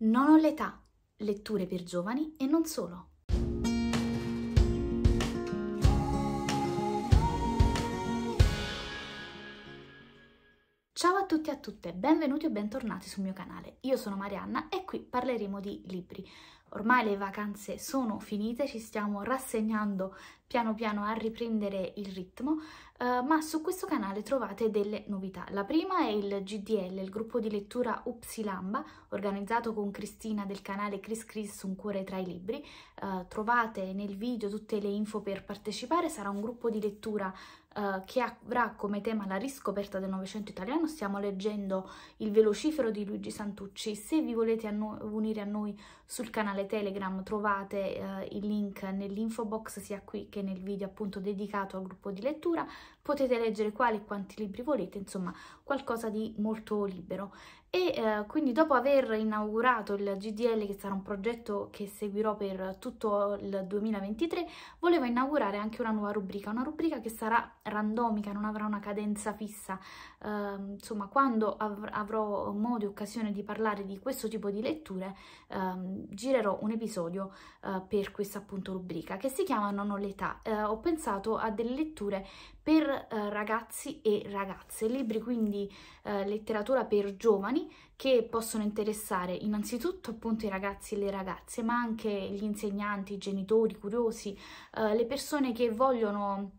Non ho l'età, letture per giovani e non solo. Ciao a tutti e a tutte, benvenuti o bentornati sul mio canale. Io sono Marianna e qui parleremo di libri. Ormai le vacanze sono finite, ci stiamo rassegnando piano piano a riprendere il ritmo, Uh, ma su questo canale trovate delle novità. La prima è il GDL, il gruppo di lettura Upsilamba, organizzato con Cristina del canale Chris Chris Un cuore tra i libri. Uh, trovate nel video tutte le info per partecipare, sarà un gruppo di lettura eh, che avrà come tema la riscoperta del Novecento italiano, stiamo leggendo Il velocifero di Luigi Santucci. Se vi volete a unire a noi sul canale Telegram trovate eh, il link nell'info box sia qui che nel video appunto dedicato al gruppo di lettura, potete leggere quali e quanti libri volete, insomma qualcosa di molto libero e eh, quindi dopo aver inaugurato il GDL che sarà un progetto che seguirò per tutto il 2023 volevo inaugurare anche una nuova rubrica una rubrica che sarà randomica non avrà una cadenza fissa eh, insomma quando av avrò modo e occasione di parlare di questo tipo di letture eh, girerò un episodio eh, per questa appunto rubrica che si chiama non ho l'età eh, ho pensato a delle letture per eh, ragazzi e ragazze libri quindi letteratura per giovani questioni che possono interessare innanzitutto appunto i ragazzi e le ragazze, ma anche gli insegnanti, i genitori curiosi, eh, le persone che vogliono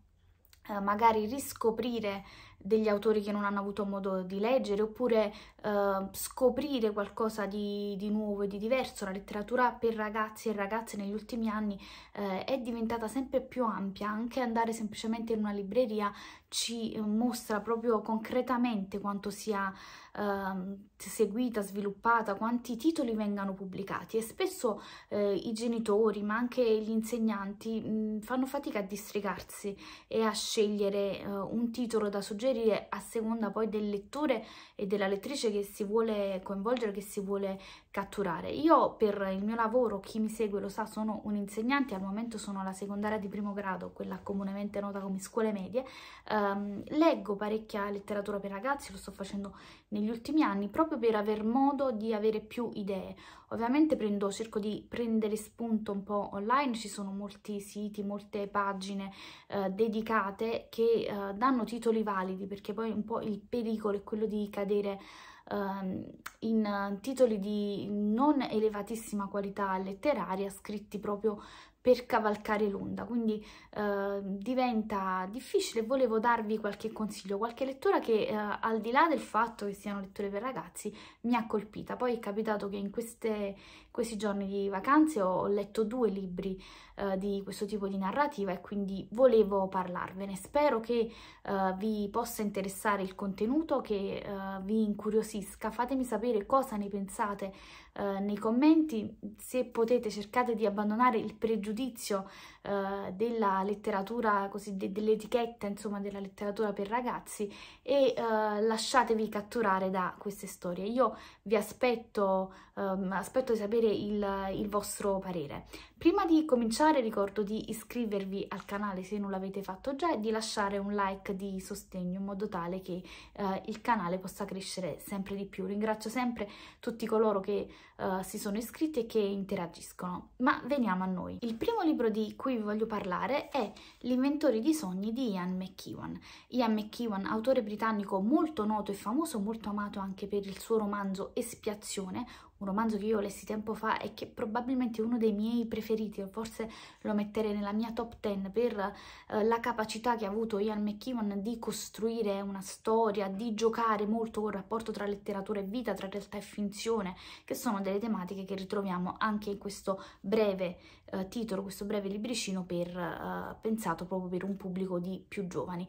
eh, magari riscoprire degli autori che non hanno avuto modo di leggere oppure eh, scoprire qualcosa di, di, nuovo e di diverso. La letteratura per ragazzi e ragazze negli ultimi anni eh, è diventata sempre più ampia, anche andare semplicemente in una libreria ci mostra proprio concretamente quanto sia eh, seguita, sviluppata, quanti titoli vengano pubblicati e spesso eh, i genitori ma anche gli insegnanti mh, mm, fanno fatica a districarsi e a scegliere eh, un titolo da suggerire a seconda poi del lettore e della lettrice che si vuole coinvolgere, che si vuole catturare. Io per il mio lavoro, chi mi segue lo sa, sono un insegnante, al momento sono alla secondaria di primo grado, quella comunemente nota come scuole medie, um, leggo parecchia letteratura per ragazzi, lo sto facendo negli ultimi anni proprio per aver modo di avere più idee. Ovviamente prendo, cerco di prendere spunto un po' online, ci sono molti siti, molte pagine uh, dedicate che uh, danno titoli validi perché poi un po' il pericolo è quello di cadere Ehm, in eh, titoli di non elevatissima qualità letteraria scritti proprio per cavalcare l'onda, quindi eh, diventa difficile. Volevo darvi qualche consiglio, qualche lettura che eh, al di là del fatto che siano letture per ragazzi mi ha colpita. Poi è capitato che in queste questi giorni di vacanze ho letto due libri eh, di questo tipo di narrativa e quindi volevo parlarvene. Spero che eh, vi possa interessare il contenuto, che eh, vi incuriosisca. Fatemi sapere cosa ne pensate eh, nei commenti. Se potete cercate di abbandonare il pregiudizio eh, della letteratura, de dell'etichetta, insomma, della letteratura per ragazzi e eh, lasciatevi catturare da queste storie. Io vi aspetto, ehm, aspetto di sapere avere il, il vostro parere. Prima di cominciare ricordo di iscrivervi al canale se non l'avete fatto già e di lasciare un like di sostegno in modo tale che eh, il canale possa crescere sempre di più. Ringrazio sempre tutti coloro che eh, si sono iscritti e che interagiscono. Ma veniamo a noi. Il primo libro di cui vi voglio parlare è L'inventore di sogni di Ian McEwan. Ian McEwan, autore britannico molto noto e famoso, molto amato anche per il suo romanzo Espiazione, un romanzo che io lessi tempo fa e che probabilmente è uno dei miei preferiti, o forse lo metterei nella mia top 10 per eh, la capacità che ha avuto Ian McKeown di costruire una storia, di giocare molto col rapporto tra letteratura e vita, tra realtà e finzione, che sono delle tematiche che ritroviamo anche in questo breve eh, titolo, questo breve libricino per, eh, pensato proprio per un pubblico di più giovani.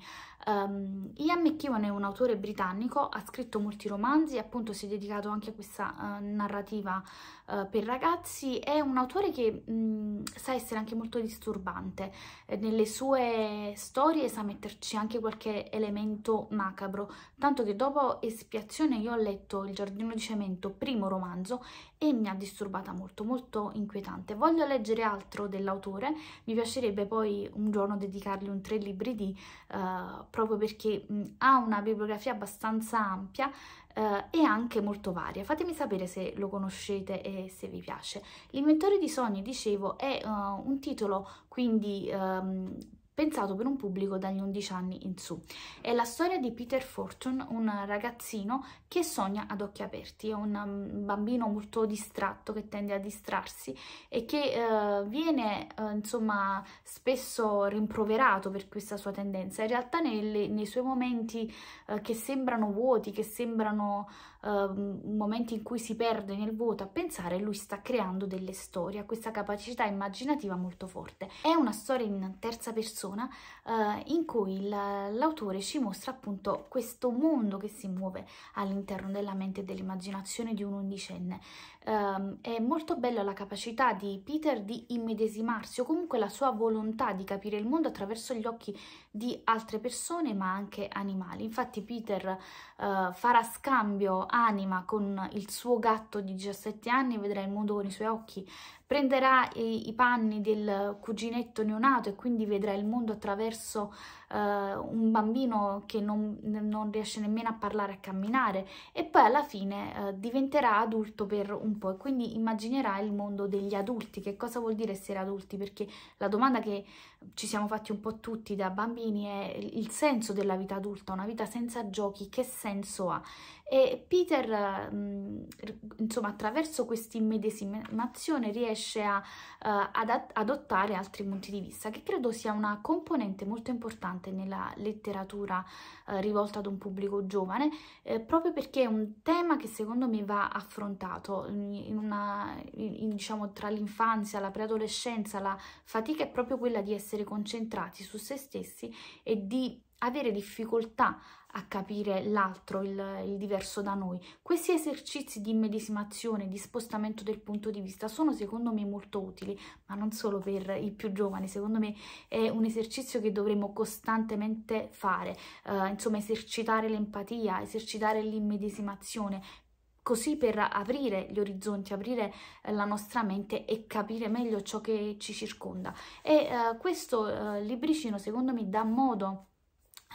Um, Ian McEwan è un autore britannico, ha scritto molti romanzi, appunto si è dedicato anche a questa uh, narrativa uh, per ragazzi, è un autore che mh, sa essere anche molto disturbante, nelle sue storie sa metterci anche qualche elemento macabro, tanto che dopo Espiazione io ho letto Il giardino di cemento, primo romanzo, e mi ha disturbata molto, molto inquietante. Voglio leggere altro dell'autore, mi piacerebbe poi un giorno dedicargli un tre libri di, uh, proprio perché mh, ha una bibliografia abbastanza ampia uh, e anche molto varia. Fatemi sapere se lo conoscete e se vi piace. L'inventore di sogni, dicevo, è uh, un titolo quindi... Um, pensato per un pubblico dagli 11 anni in su. È la storia di Peter Fortune, un ragazzino che sogna ad occhi aperti, è un mm, bambino molto distratto che tende a distrarsi e che eh, viene eh, insomma spesso rimproverato per questa sua tendenza. In realtà nelle, nei suoi momenti eh, che sembrano vuoti, che sembrano Ehm, um, momenti in cui si perde nel vuoto a pensare, lui sta creando delle storie, ha questa capacità immaginativa molto forte. È una storia in terza persona uh, in cui l'autore ci mostra appunto questo mondo che si muove all'interno della mente e dell'immaginazione di un undicenne. Um, è molto bella la capacità di Peter di immedesimarsi o comunque la sua volontà di capire il mondo attraverso gli occhi di altre persone ma anche animali. Infatti Peter uh, farà scambio anima con il suo gatto di 17 anni, vedrà il mondo con i suoi occhi prenderà i, i, panni del cuginetto neonato e quindi vedrà il mondo attraverso uh, un bambino che non, non, riesce nemmeno a parlare, a camminare e poi alla fine uh, diventerà adulto per un po' e quindi immaginerà il mondo degli adulti. Che cosa vuol dire essere adulti? Perché la domanda che ci siamo fatti un po' tutti da bambini è il senso della vita adulta, una vita senza giochi, che senso ha? E Peter, mh, mm, insomma, attraverso questa immedesimazione riesce riesce a, uh, ad adottare altri punti di vista, che credo sia una componente molto importante nella letteratura uh, rivolta ad un pubblico giovane, eh, proprio perché è un tema che secondo me va affrontato in una, in, diciamo, tra l'infanzia, la preadolescenza, la fatica è proprio quella di essere concentrati su se stessi e di avere difficoltà a capire l'altro, il, il, diverso da noi. Questi esercizi di medesimazione, di spostamento del punto di vista sono secondo me molto utili, ma non solo per i più giovani, secondo me è un esercizio che dovremmo costantemente fare, uh, insomma esercitare l'empatia, esercitare l'immedesimazione, così per aprire gli orizzonti, aprire eh, la nostra mente e capire meglio ciò che ci circonda. E uh, questo uh, libricino secondo me dà modo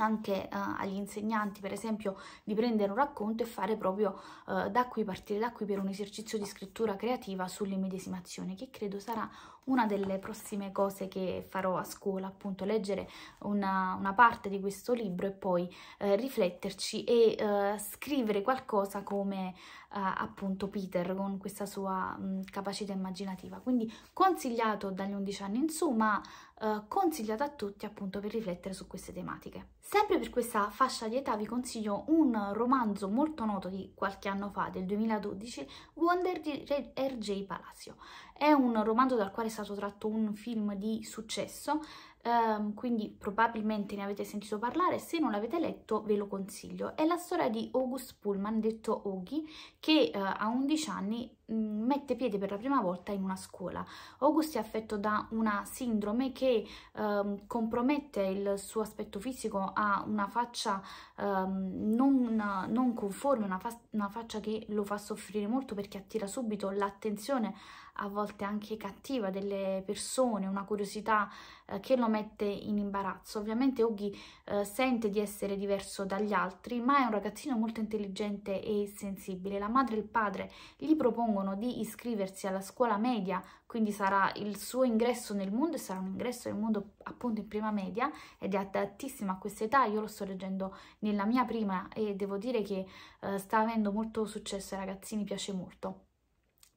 anche uh, agli insegnanti per esempio di prendere un racconto e fare proprio uh, da qui partire da qui per un esercizio di scrittura creativa sull'immedesimazione che credo sarà una delle prossime cose che farò a scuola, appunto leggere una, una parte di questo libro e poi eh, rifletterci e eh, scrivere qualcosa come eh, appunto Peter con questa sua mh, mm, capacità immaginativa. Quindi consigliato dagli 11 anni in su, ma eh, consigliato a tutti appunto per riflettere su queste tematiche. Sempre per questa fascia di età vi consiglio un romanzo molto noto di qualche anno fa, del 2012, Wonder di R.J. Palacio. È un romanzo dal quale è stato tratto un film di successo, ehm, quindi probabilmente ne avete sentito parlare, se non l'avete letto ve lo consiglio. È la storia di August Pullman, detto Augie, che eh, a 11 anni Mm, mette piede per la prima volta in una scuola. August è affetto da una sindrome che ehm, compromette il suo aspetto fisico, ha una faccia ehm, non, non, conforme, una, fa una, faccia che lo fa soffrire molto perché attira subito l'attenzione, a volte anche cattiva, delle persone, una curiosità eh, che lo mette in imbarazzo. Ovviamente Oggy eh, sente di essere diverso dagli altri, ma è un ragazzino molto intelligente e sensibile. La madre e il padre gli propongono propongono di iscriversi alla scuola media, quindi sarà il suo ingresso nel mondo e sarà un ingresso nel mondo appunto in prima media ed è adattissimo a questa età, io lo sto leggendo nella mia prima e devo dire che eh, sta avendo molto successo ai ragazzini, piace molto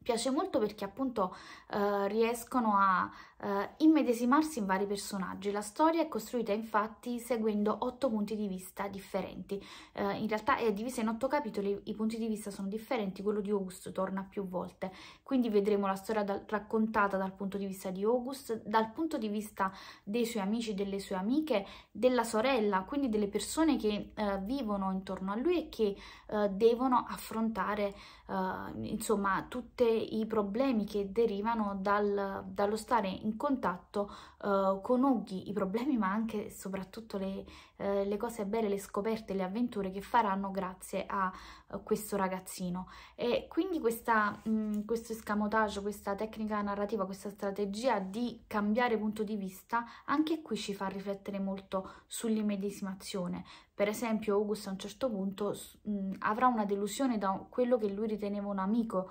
piace molto perché appunto eh, riescono a eh, immedesimarsi in vari personaggi. La storia è costruita infatti seguendo otto punti di vista differenti. Eh, in realtà è divisa in otto capitoli, i punti di vista sono differenti, quello di August torna più volte. Quindi vedremo la storia dal, raccontata dal punto di vista di August, dal punto di vista dei suoi amici, delle sue amiche, della sorella, quindi delle persone che eh, vivono intorno a lui e che eh, devono affrontare eh, insomma tutti i problemi che derivano dal, dallo stare in in contatto eh, con Oggi, i problemi ma anche e soprattutto le, eh, le, cose belle, le scoperte, le avventure che faranno grazie a eh, questo ragazzino. E quindi questa, mh, mm, questo escamotage, questa tecnica narrativa, questa strategia di cambiare punto di vista, anche qui ci fa riflettere molto sull'immedesimazione. Per esempio August a un certo punto mh, mm, avrà una delusione da quello che lui riteneva un amico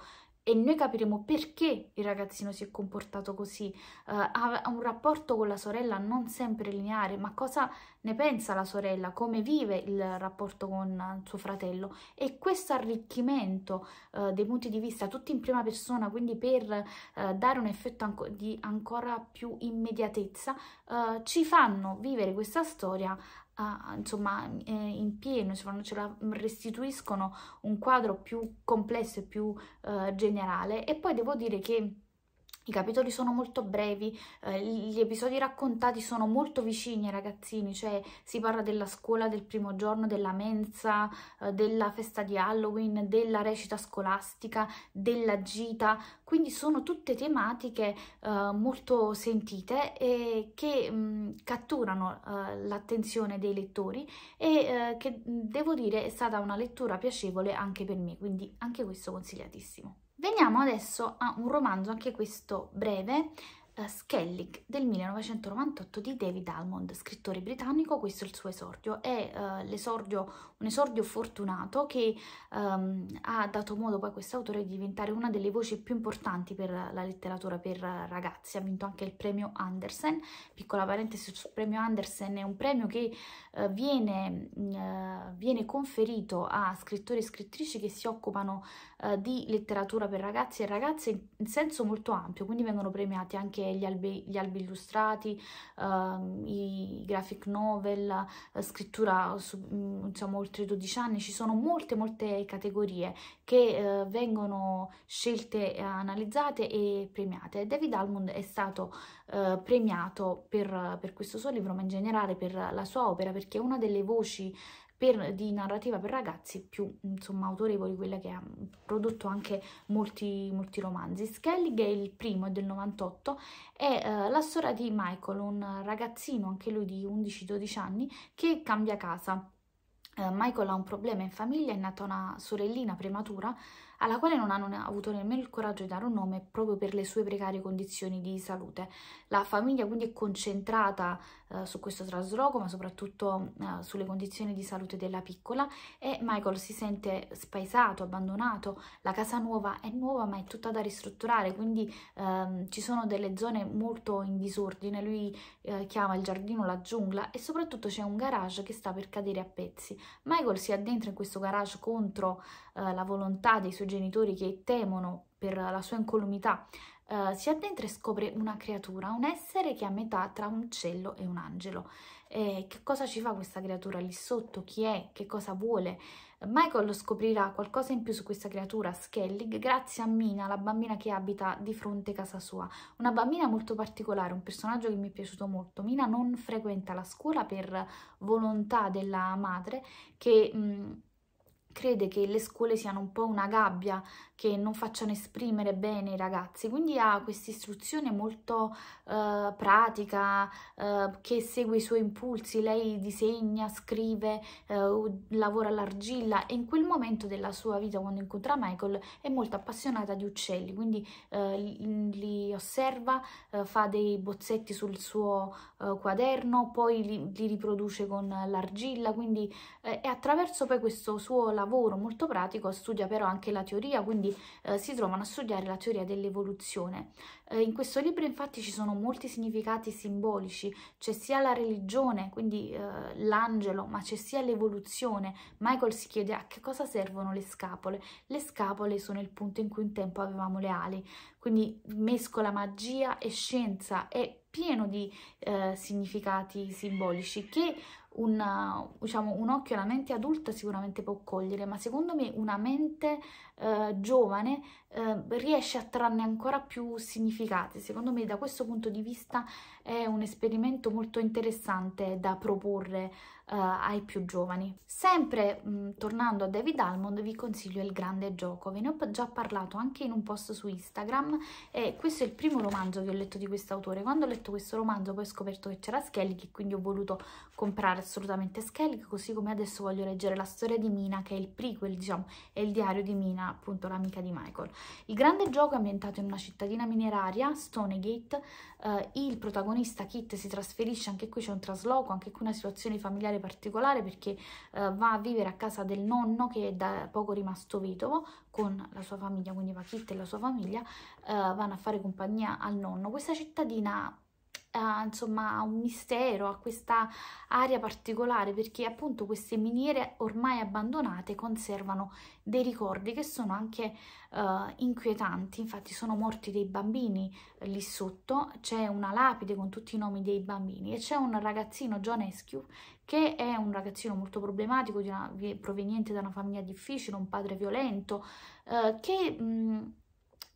e noi capiremo perché il ragazzino si è comportato così, uh, ha un rapporto con la sorella non sempre lineare, ma cosa ne pensa la sorella, come vive il rapporto con suo fratello e questo arricchimento eh, dei punti di vista, tutti in prima persona, quindi per eh, dare un effetto anco di ancora più immediatezza, eh, ci fanno vivere questa storia Uh, insomma eh, in pieno, insomma, ce la restituiscono un quadro più complesso e più uh, generale e poi devo dire che i capitoli sono molto brevi, eh, gli episodi raccontati sono molto vicini ai ragazzini, cioè si parla della scuola del primo giorno, della mensa, eh, della festa di Halloween, della recita scolastica, della gita, quindi sono tutte tematiche eh, molto sentite e che mh, mm, catturano eh, l'attenzione dei lettori e eh, che mm, devo dire è stata una lettura piacevole anche per me, quindi anche questo consigliatissimo. Veniamo adesso a un romanzo, anche questo breve, uh, Skellig del 1998 di David Almond, scrittore britannico, questo è il suo esordio, è uh, eh, esordio, un esordio fortunato che um, ha dato modo poi a quest'autore di diventare una delle voci più importanti per la letteratura per ragazzi, ha vinto anche il premio Andersen, piccola parentesi sul premio Andersen è un premio che uh, viene, mm, viene conferito a scrittori e scrittrici che si occupano eh, di letteratura per ragazzi e ragazze in senso molto ampio, quindi vengono premiati anche gli albi, gli albi illustrati, eh, i graphic novel, eh, scrittura su, insomma, diciamo, oltre 12 anni, ci sono molte molte categorie che eh, vengono scelte, analizzate e premiate. David Almond è stato eh, premiato per, per questo suo libro, ma in generale per la sua opera, perché è una delle voci per, di narrativa per ragazzi più insomma autorevoli, quella che ha prodotto anche molti, molti romanzi. Skellig è il primo, è del 98, è uh, la storia di Michael, un ragazzino, anche lui di 11-12 anni, che cambia casa. Uh, Michael ha un problema in famiglia, è nata una sorellina prematura, alla quale non hanno avuto nemmeno il coraggio di dare un nome proprio per le sue precarie condizioni di salute. La famiglia quindi è concentrata eh, su questo trasloco, ma soprattutto eh, sulle condizioni di salute della piccola e Michael si sente spaesato, abbandonato, la casa nuova è nuova ma è tutta da ristrutturare, quindi ehm, ci sono delle zone molto in disordine, lui eh, chiama il giardino la giungla e soprattutto c'è un garage che sta per cadere a pezzi. Michael si addentra in questo garage contro eh, la volontà dei suoi genitori che temono per la sua incolumità, eh, si addentra e scopre una creatura, un essere che è a metà tra un uccello e un angelo. Eh, che cosa ci fa questa creatura lì sotto? Chi è? Che cosa vuole? Michael scoprirà qualcosa in più su questa creatura, Skellig, grazie a Mina, la bambina che abita di fronte a casa sua. Una bambina molto particolare, un personaggio che mi è piaciuto molto. Mina non frequenta la scuola per volontà della madre che... Mh, mm, crede che le scuole siano un po' una gabbia, che non facciano esprimere bene i ragazzi, quindi ha questa istruzione molto eh, pratica, eh, che segue i suoi impulsi, lei disegna, scrive, eh, lavora all'argilla e in quel momento della sua vita quando incontra Michael è molto appassionata di uccelli, quindi eh, li, li, osserva, eh, fa dei bozzetti sul suo eh, quaderno, poi li, li riproduce con l'argilla, quindi è attraverso poi questo suo lavoro lavoro molto pratico, studia però anche la teoria, quindi eh, si trovano a studiare la teoria dell'evoluzione. Eh, in questo libro infatti ci sono molti significati simbolici, c'è sia la religione, quindi eh, l'angelo, ma c'è sia l'evoluzione. Michael si chiede a che cosa servono le scapole. Le scapole sono il punto in cui un tempo avevamo le ali, quindi mescola magia e scienza, è pieno di eh, significati simbolici che un, diciamo, un occhio, alla mente adulta sicuramente può cogliere, ma secondo me una mente eh, giovane Ehm, riesce a trarne ancora più significati. Secondo me da questo punto di vista è un esperimento molto interessante da proporre eh, ai più giovani. Sempre mh, mm, tornando a David Almond vi consiglio Il Grande Gioco, ve ne ho già parlato anche in un post su Instagram e questo è il primo romanzo che ho letto di quest'autore. Quando ho letto questo romanzo poi ho scoperto che c'era Skellig e quindi ho voluto comprare assolutamente Skellig, così come adesso voglio leggere la storia di Mina che è il prequel, diciamo, è il diario di Mina, appunto l'amica di Michael. Il grande gioco è ambientato in una cittadina mineraria, Stonegate, eh, il protagonista Kit si trasferisce, anche qui c'è un trasloco, anche qui una situazione familiare particolare perché eh, va a vivere a casa del nonno che è da poco rimasto vedovo con la sua famiglia, quindi va Kit e la sua famiglia, eh, vanno a fare compagnia al nonno. Questa cittadina uh, insomma, a un mistero, a questa area particolare, perché appunto queste miniere ormai abbandonate conservano dei ricordi che sono anche uh, inquietanti, infatti sono morti dei bambini eh, lì sotto, c'è una lapide con tutti i nomi dei bambini e c'è un ragazzino, John Eskew, che è un ragazzino molto problematico, una, proveniente da una famiglia difficile, un padre violento, uh, che... Mh,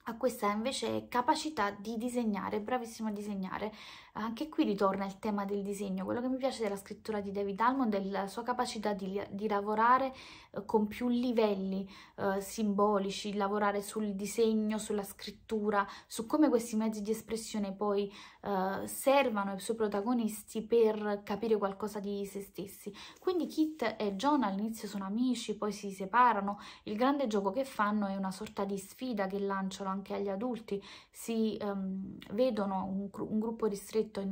a questa invece capacità di disegnare, bravissimo a disegnare, anche qui ritorna il tema del disegno, quello che mi piace della scrittura di David Almond è la sua capacità di, di lavorare eh, con più livelli eh, simbolici, lavorare sul disegno, sulla scrittura, su come questi mezzi di espressione poi eh, servano ai suoi protagonisti per capire qualcosa di se stessi. Quindi Kit e John all'inizio sono amici, poi si separano, il grande gioco che fanno è una sorta di sfida che lanciano anche agli adulti, si ehm, vedono un, un gruppo stretti stretto eh,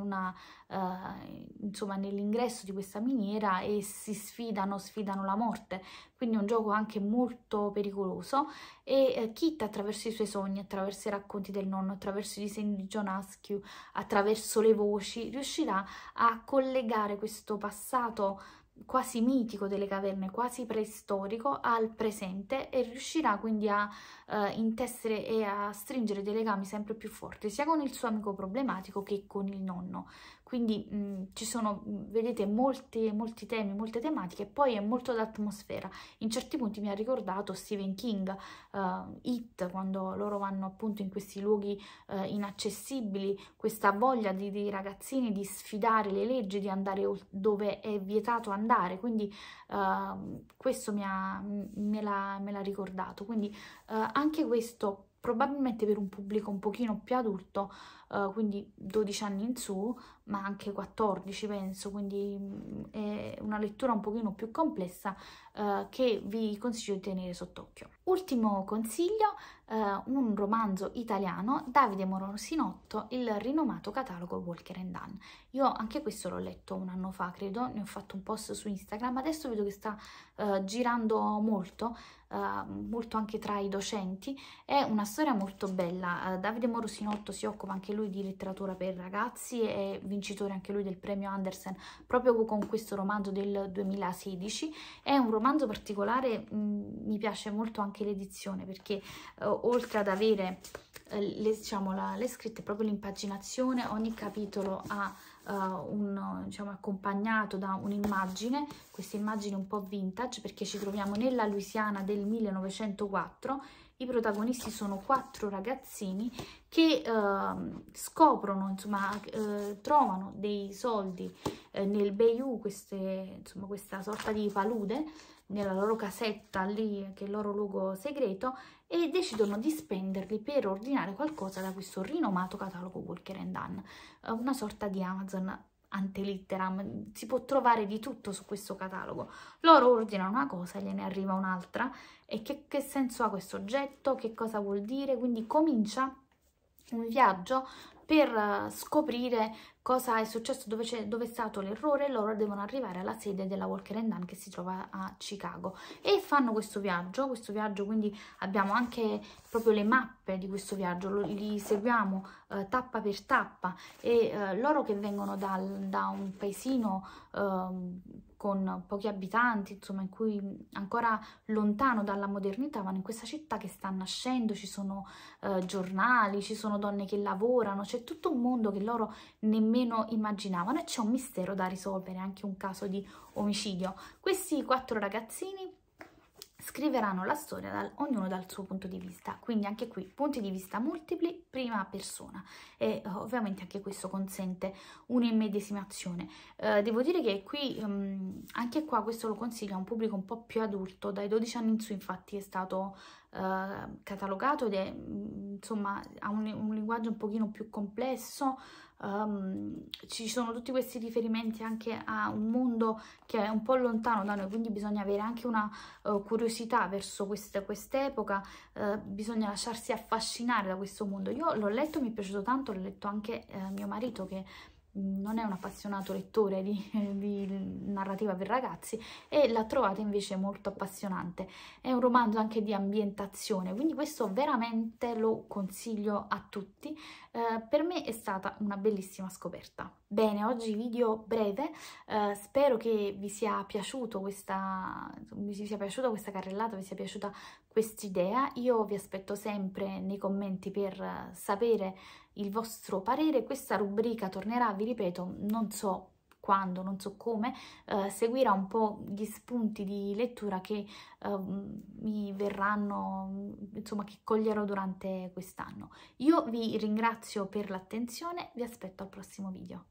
nell'ingresso di questa miniera e si sfidano, sfidano la morte. Quindi è un gioco anche molto pericoloso e eh, Kit attraverso i suoi sogni, attraverso i racconti del nonno, attraverso i disegni di John Askew, attraverso le voci, riuscirà a collegare questo passato quasi mitico delle caverne, quasi preistorico, al presente e riuscirà quindi a eh, intessere e a stringere dei legami sempre più forti sia con il suo amico problematico che con il nonno quindi mh, mm, ci sono, mm, vedete, molti, molti temi, molte tematiche, poi è molto d'atmosfera. In certi punti mi ha ricordato Stephen King, uh, It, quando loro vanno appunto in questi luoghi uh, inaccessibili, questa voglia di, dei ragazzini di sfidare le leggi, di andare dove è vietato andare, quindi uh, questo mi ha, me l'ha ricordato. Quindi eh, anche questo probabilmente per un pubblico un pochino più adulto, eh, quindi 12 anni in su, ma anche 14 penso, quindi mm, è una lettura un pochino più complessa eh, che vi consiglio di tenere sott'occhio. Ultimo consiglio, eh, un romanzo italiano, Davide Morosinotto, il rinomato catalogo Walker and Dunn. Io anche questo l'ho letto un anno fa, credo, ne ho fatto un post su Instagram, adesso vedo che sta eh, girando molto, eh, molto anche tra i docenti, è una storia molto bella. Eh, Davide Morosinotto si occupa anche lui di letteratura per ragazzi, è vincitore anche lui del premio Andersen proprio con questo romanzo del 2016, è un romanzo particolare, mh, mm, mi piace molto anche l'edizione perché eh, oltre ad avere eh, le, diciamo, la, le, scritte, proprio l'impaginazione, ogni capitolo ha eh, un, diciamo, accompagnato da un'immagine, questa immagine un po' vintage perché ci troviamo nella Louisiana del 1904, i protagonisti sono quattro ragazzini che eh, scoprono, insomma, eh, trovano dei soldi eh, nel Bayou, queste, insomma, questa sorta di palude, nella loro casetta lì, che è il loro luogo segreto, e decidono di spenderli per ordinare qualcosa da questo rinomato catalogo Walker and Dunn, eh, una sorta di Amazon antelitteram, si può trovare di tutto su questo catalogo. Loro ordinano una cosa e gliene arriva un'altra. E che, che senso ha questo oggetto? Che cosa vuol dire? Quindi comincia un viaggio per eh, scoprire cosa è successo, dove, è, dove è stato l'errore, loro devono arrivare alla sede della Walker Dunn che si trova a Chicago e fanno questo viaggio, questo viaggio quindi abbiamo anche proprio le mappe di questo viaggio, li seguiamo eh, tappa per tappa e eh, loro che vengono dal, da un paesino eh, con pochi abitanti, insomma, in cui ancora lontano dalla modernità, ma in questa città che sta nascendo ci sono eh, giornali, ci sono donne che lavorano, c'è tutto un mondo che loro nemmeno immaginavano e c'è un mistero da risolvere, anche un caso di omicidio. Questi quattro ragazzini scriveranno la storia dal, ognuno dal suo punto di vista, quindi anche qui punti di vista multipli, prima persona e eh, ovviamente anche questo consente un'immedesimazione. Eh, devo dire che qui, um, anche qua questo lo consiglio a un pubblico un po' più adulto, dai 12 anni in su infatti è stato uh, catalogato ed è mm, insomma ha un, un linguaggio un pochino più complesso, um, ci sono tutti questi riferimenti anche a un mondo che è un po' lontano da noi, quindi bisogna avere anche una uh, curiosità verso quest'epoca, uh, bisogna lasciarsi affascinare da questo mondo. Io l'ho letto, mi è piaciuto tanto, l'ho letto anche uh, mio marito che non è un appassionato lettore di, di, narrativa per ragazzi e l'ha trovata invece molto appassionante. È un romanzo anche di ambientazione, quindi questo veramente lo consiglio a tutti. Eh, per me è stata una bellissima scoperta. Bene, oggi video breve, eh, spero che vi sia questa, vi sia piaciuta questa carrellata, vi sia piaciuta quest'idea. Io vi aspetto sempre nei commenti per sapere il vostro parere. Questa rubrica tornerà, vi ripeto, non so quando, non so come, eh, seguirà un po' gli spunti di lettura che eh, mi verranno, insomma, che coglierò durante quest'anno. Io vi ringrazio per l'attenzione, vi aspetto al prossimo video.